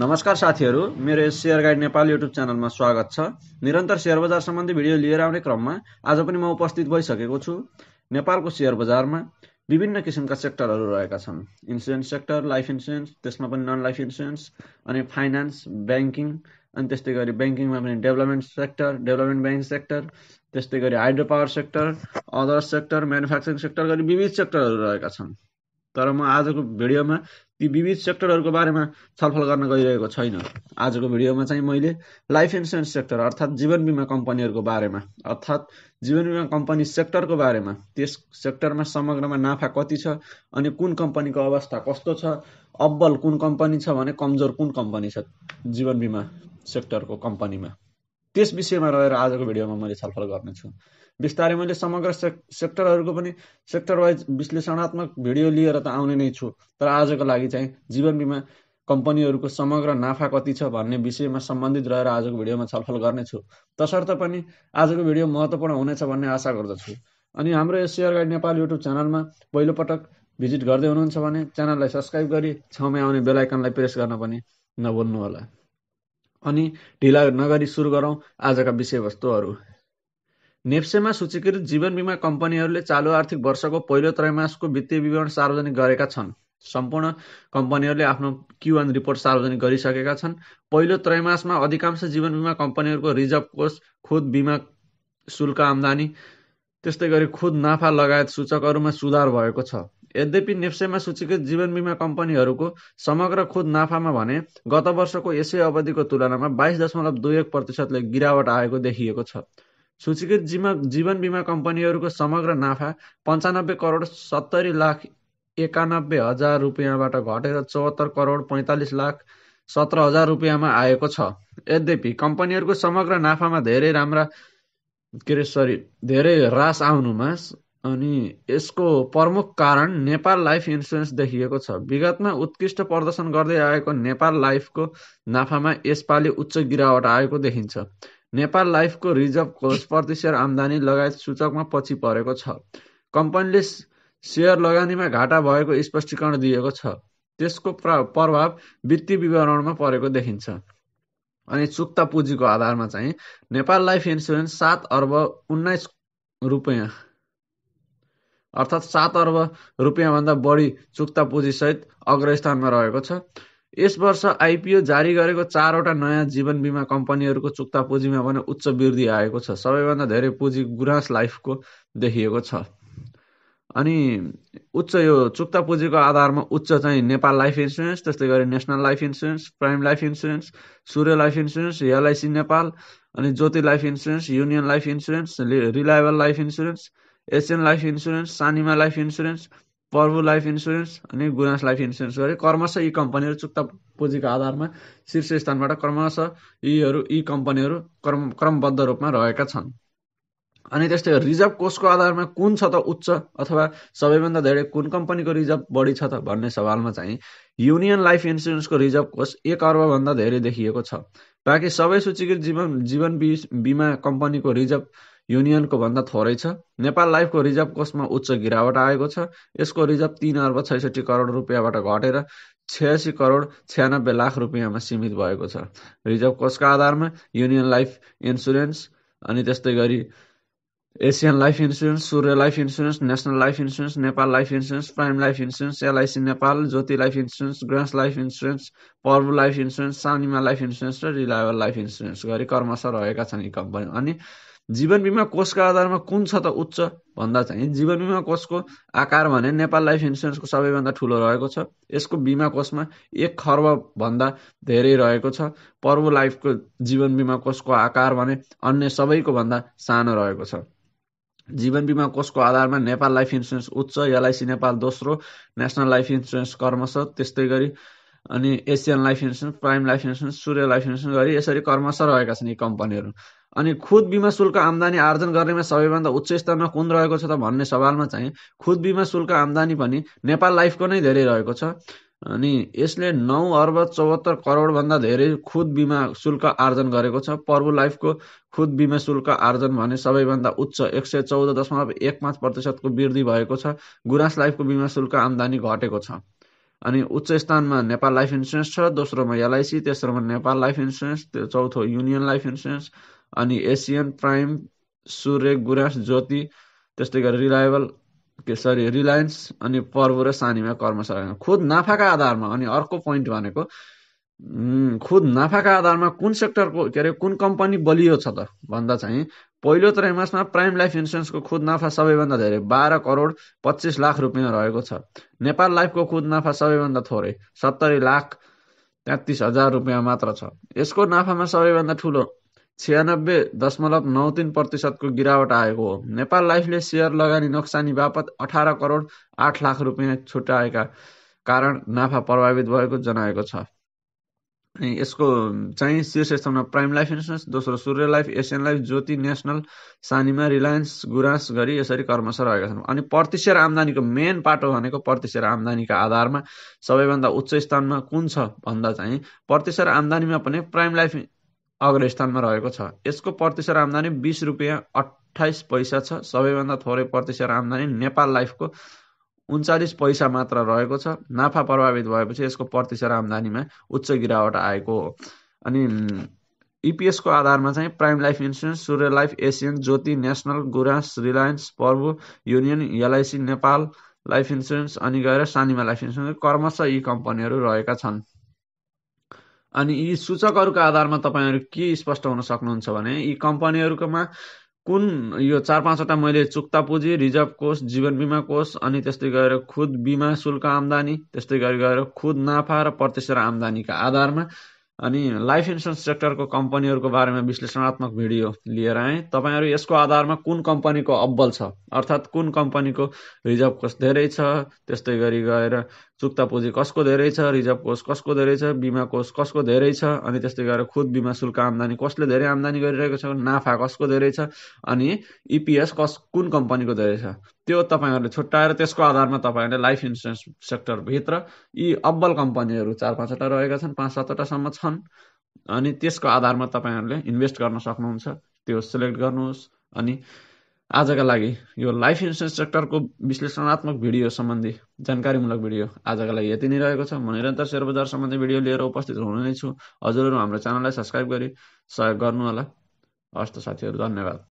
नमस्कार साथीहरू मेरो यस सेयर गाइड नेपाल युट्युब च्यानलमा स्वागत छ निरन्तर सेयर बजार सम्बन्धी भिडियो लिएर आउने क्रममा आज पनि म उपस्थित भइसकेको छु नेपालको सेयर बजारमा विभिन्न किसिमका सेक्टरहरू रहेका छन् इन्सुरेन्स सेक्टर लाइफ इन्सुरेन्स त्यसमा पनि नन लाइफ इन्सुरेन्स अनि फाइनेन्स ब्याङ्किङ अनि त्यस्तै गरी ब्याङ्किङमा पनि development sector development bank sector त्यस्तै गरी hydro power sector other sector manufacturing sector गरी विविध सेक्टरहरू रहेका छन् तर म आजको भिडियोमा ती विविध सेक्टरहरूको बारेमा छलफल गर्न गइरहेको छैन आजको भिडियोमा चाहिँ मैले लाइफ इन्सुरेन्स सेक्टर अर्थात् जीवन बिमा कम्पनीहरूको बारेमा अर्थात् जीवन बिमा कम्पनी सेक्टरको बारेमा त्यस सेक्टरमा समग्रमा नाफा कति छ अनि कुन कम्पनीको अवस्था कस्तो छ अब्बल कुन कम्पनी छ भने कमजोर कुन कम्पनी छ जीवन बिमा सेक्टरको कम्पनीमा त्यस विषयमा रहेर आजको भिडियोमा मैले छलफल गर्नेछु बिस्तारै मैले समग्र सेक् सेक्टरहरूको पनि सेक्टर वाइज विश्लेषणात्मक भिडियो लिएर त आउने नै छु तर आजको लागि चाहिँ जीवन बिमा कम्पनीहरूको समग्र नाफा कति छ भन्ने विषयमा सम्बन्धित रहेर आजको भिडियोमा छलफल गर्नेछु तसर्थ पनि आजको भिडियो महत्त्वपूर्ण हुनेछ भन्ने आशा गर्दछु अनि हाम्रो यो सेयर गाइड नेपाल युट्युब च्यानलमा पहिलोपटक भिजिट गर्दै हुनुहुन्छ भने च्यानललाई सब्सक्राइब गरी छेउमै आउने बेलायकनलाई प्रेस गर्न पनि होला अनि ढिला नगरी सुरु गरौँ आजका विषयवस्तुहरू नेप्सेमा सूचीकृत जीवन बिमा कम्पनीहरूले चालु आर्थिक वर्षको पहिलो त्रैमासको वित्तीय विवरण सार्वजनिक गरेका छन् सम्पूर्ण कम्पनीहरूले आफ्नो क्युएन रिपोर्ट सार्वजनिक गरिसकेका छन् पहिलो त्रैमासमा अधिकांश जीवन बिमा कम्पनीहरूको रिजर्भ कोष खुद बिमा शुल्क आम्दानी त्यस्तै गरी खुद नाफा लगायत सूचकहरूमा सुधार भएको छ यद्यपि नेप्सेमा सूचीकृत जीवन बिमा कम्पनीहरूको समग्र खुद नाफामा भने गत वर्षको यसै अवधिको तुलनामा बाइस दशमलव दुई एक प्रतिशतले गिरावट आएको देखिएको छ सूचीकृत जीमा जीवन बिमा कम्पनीहरूको समग्र नाफा पन्चानब्बे करोड सत्तरी लाख एकानब्बे हजार रुपियाँबाट घटेर चौहत्तर करोड पैँतालिस लाख सत्र हजार रुपियाँमा आएको छ यद्यपि कम्पनीहरूको समग्र नाफामा धेरै राम्रा के अरे सरी धेरै रास आउनुमा अनि यसको प्रमुख कारण नेपाल लाइफ इन्सुरेन्स देखिएको छ विगतमा उत्कृष्ट प्रदर्शन गर्दै आएको नेपाल लाइफको नाफामा यसपालि उच्च गिरावट आएको देखिन्छ नेपाल लाइफको रिजर्भ कोष प्रतिशेयर आम्दानी लगायत सूचकमा पछि परेको छ कम्पनीले सेयर लगानीमा घाटा भएको स्पष्टीकरण दिएको छ त्यसको प्रभाव वित्तीय विवरणमा परेको देखिन्छ अनि चुक्ता पुँजीको आधारमा चाहिँ नेपाल लाइफ इन्सुरेन्स सात अर्ब उन्नाइस रुपियाँ अर्थात् सात अर्ब रुपियाँभन्दा बढी चुक्ता पुँजीसहित अग्रस्थानमा रहेको छ यस वर्ष आइपिओ जारी गरेको चारवटा नयाँ जीवन बिमा कम्पनीहरूको चुक्ता पुँजीमा पनि उच्च वृद्धि आएको छ सबैभन्दा धेरै पुँजी गुराँस लाइफको देखिएको छ अनि उच्च यो चुक्ता पुँजीको आधारमा उच्च चाहिँ नेपाल लाइफ इन्सुरेन्स त्यस्तै गरी national life insurance prime life insurance Surya life insurance LIC Nepal अनि Jyoti life insurance union life insurance reliable life insurance Asian life insurance Sanima life insurance Prabhu life insurance अनि गुनास लाइफ इन्सुरेन्स गरे कर्मश यी कम्पनीहरू चुक्ता पुँजीको आधारमा शीर्ष स्थानबाट क्रमशः यीहरू यी कम्पनीहरू क्रम क्रमबद्ध रूपमा रहेका छन् अनि त्यस्तै रिजर्भ कोषको आधारमा कुन छ त उच्च अथवा सबैभन्दा धेरै कुन कम्पनीको रिजर्भ बढी छ त भन्ने सवालमा चाहिँ युनियन लाइफ इन्सुरेन्सको रिजर्भ कोष एक अर्बभन्दा धेरै देखिएको छ बाँकी सबै सूचीकृत जीवन जीवन बिमा कम्पनीको रिजर्भ युनियनको भन्दा थोरै छ। नेपाल लाइफको रिजर्भ कोषमा उच्च गिरावट आएको छ। यसको रिजर्भ तीन अर्ब छैसठी करोड रुपियाँबाट घटेर छयासी करोड छ्यानब्बे लाख रुपियाँमा सीमित भएको छ। रिजर्भ कोषका आधारमा युनियन लाइफ इन्सुरेन्स अनि त्यस्तै गरी Asian life insurance Surya life insurance national life insurance Nepal life insurance prime life insurance LIC Nepal Jyoti life insurance Gurans life insurance Prabhu life insurance Sanima life insurance र रिलायबल लाइफ इन्सुरेन्स गरी कर्मश रहेका छन् यी कम्पनी अनि जीवन बिमा कोषका आधारमा कुन छ त उच्च भन्दा चाहिँ जीवन बिमा कोषको आकार भने नेपाल लाइफ इन्सुरेन्सको सबैभन्दा ठुलो रहेको छ यसको बिमा कोषमा एक खर्ब भन्दा धेरै रहेको छ पर्व लाइफको जीवन बिमा कोषको आकार भने अन्य सबैको भन्दा सानो रहेको छ जीवन बिमा कोषको आधारमा नेपाल लाइफ इन्सुरेन्स उच्च एलआइसी नेपाल दोस्रो नेसनल लाइफ इन्सुरेन्स कर्मश त्यस्तै गरी अनि Asian life insurance prime life insurance Surya life insurance गरी यसरी कर्मश रहेका छन् यी कम्पनीहरू अनि खुद बिमा शुल्क आम्दानी आर्जन गर्नेमा सबैभन्दा उच्च स्तरमा कुन रहेको छ त भन्ने सवालमा चाहिँ खुद बिमा शुल्क आम्दानी पनि नेपाल लाइफको नै धेरै रहेको छ अनि यसले नौ अर्ब चौहत्तर करोडभन्दा धेरै खुद बिमा शुल्क आर्जन गरेको छ पर्व लाइफको खुद बिमा शुल्क आर्जन भने सबैभन्दा उच्च एक सय चौध दशमलव एक पाँच प्रतिशतको वृद्धि भएको छ गुराँस लाइफको बिमा शुल्क आम्दानी घटेको छ अनि उच्च स्थानमा नेपाल लाइफ इन्सुरेन्स छ दोस्रोमा एलआइसी तेस्रोमा नेपाल लाइफ इन्सुरेन्स त्यो चौथो युनियन लाइफ इन्सुरेन्स अनि एसियन प्राइम सूर्य गुराँस ज्योति त्यस्तै गरी रिलायबल के सरी रिलायन्स अनि पर्व र सानीमा कर्मचारी खुद नाफाका आधारमा अनि अर्को पोइन्ट भनेको खुद नाफाका आधारमा कुन सेक्टरको के अरे कुन कम्पनी बलियो छ त भन्दा चाहिँ पहिलो त्रैमासमा प्राइम लाइफ इन्सुरेन्सको खुद नाफा सबैभन्दा धेरै बाह्र करोड पच्चिस लाख रुपियाँ रहेको छ नेपाल लाइफको खुद नाफा सबैभन्दा थोरै सत्तरी लाख तेत्तिस हजार रुपियाँ मात्र छ यसको नाफामा सबैभन्दा ठुलो छ्यानब्बे दशमलव नौ तिन प्रतिशतको गिरावट आएको हो नेपाल लाइफले सेयर लगानी नोक्सानी बापत अठार करोड आठ लाख रुपियाँ छुट्याएका कारण नाफा प्रभावित भएको जनाएको छ यसको चाहिँ शीर्ष स्थानमा प्राइम लाइफ इन्सुरेन्स दोस्रो Surya life Asian life Jyoti national Sanima Reliance Gurans गरी यसरी क्रमशः रहेका छन् अनि प्रतिशत आम्दानीको मेन पाटो भनेको प्रतिशत आम्दानीका आधारमा सबैभन्दा उच्च स्थानमा कुन छ भन्दा चाहिँ प्रतिशत आम्दानीमा पनि प्राइम लाइफ अग्र स्थानमा रहेको छ यसको प्रतिशत आम्दानी बिस रुपियाँ अठाइस पैसा छ सबैभन्दा थोरै प्रतिशत आम्दानी नेपाल लाइफको उन्चालिस पैसा मात्र रहेको छ नाफा प्रभावित भएपछि यसको प्रतिशत आम्दानीमा उच्च गिरावट आएको हो अनि इपिएसको आधारमा चाहिँ prime life insurance Surya life Asian Jyoti national Gurans Reliance Prabhu union LIC Nepal life insurance अनि गएर सानिमा लाइफ इन्सुरेन्स कर्मशः यी कम्पनीहरू रहेका छन् अनि यी सूचकहरूको आधारमा तपाईँहरू के स्पष्ट हुन सक्नुहुन्छ भने यी कम्पनीहरूकोमा कुन यो चार पाँचवटा मैले चुक्ता पुँजी रिजर्भ कोष जीवन बिमा कोष अनि त्यस्तै गरेर खुद बिमा शुल्क आम्दानी त्यस्तै गरी गएर खुद नाफा र प्रतिशत आम्दानीका आधारमा अनि लाइफ इन्सुरेन्स सेक्टरको कम्पनीहरूको बारेमा विश्लेषणात्मक भिडियो लिएर आएँ तपाईँहरू यसको आधारमा कुन कम्पनीको अब्बल छ अर्थात् कुन कम्पनीको रिजर्भ कोष धेरै छ त्यस्तै गरी गएर चुक्ता पुँजी कसको धेरै छ रिजर्भ कोष कसको धेरै छ बिमा कोष कसको धेरै छ अनि त्यस्तै गरेर खुद बिमा शुल्क आम्दानी कसले धेरै आम्दानी गरिरहेको छ नाफा कसको धेरै छ अनि इपिएस e कस कुन कम्पनीको धेरै छ त्यो तपाईँहरूले छुट्याएर त्यसको आधारमा तपाईँहरूले लाइफ इन्सुरेन्स सेक्टरभित्र यी अब्बल कम्पनीहरू चार पाँचवटा रहेका छन् पाँच सातवटासम्म छन् अनि त्यसको आधारमा तपाईँहरूले इन्भेस्ट गर्न सक्नुहुन्छ त्यो सेलेक्ट गर्नुहोस् अनि आजका लागि यो लाइफ इन्सुरेन्स सेक्टरको विश्लेषणात्मक भिडियो सम्बन्धी जानकारीमूलक भिडियो आजका लागि यति नै रहेको छ म निरन्तर सेयर बजार सम्बन्धी भिडियो लिएर उपस्थित हुनु नै छु हजुरहरू हाम्रो च्यानललाई सब्सक्राइब गरी सहयोग गर्नुहोला हस्त साथीहरू धन्यवाद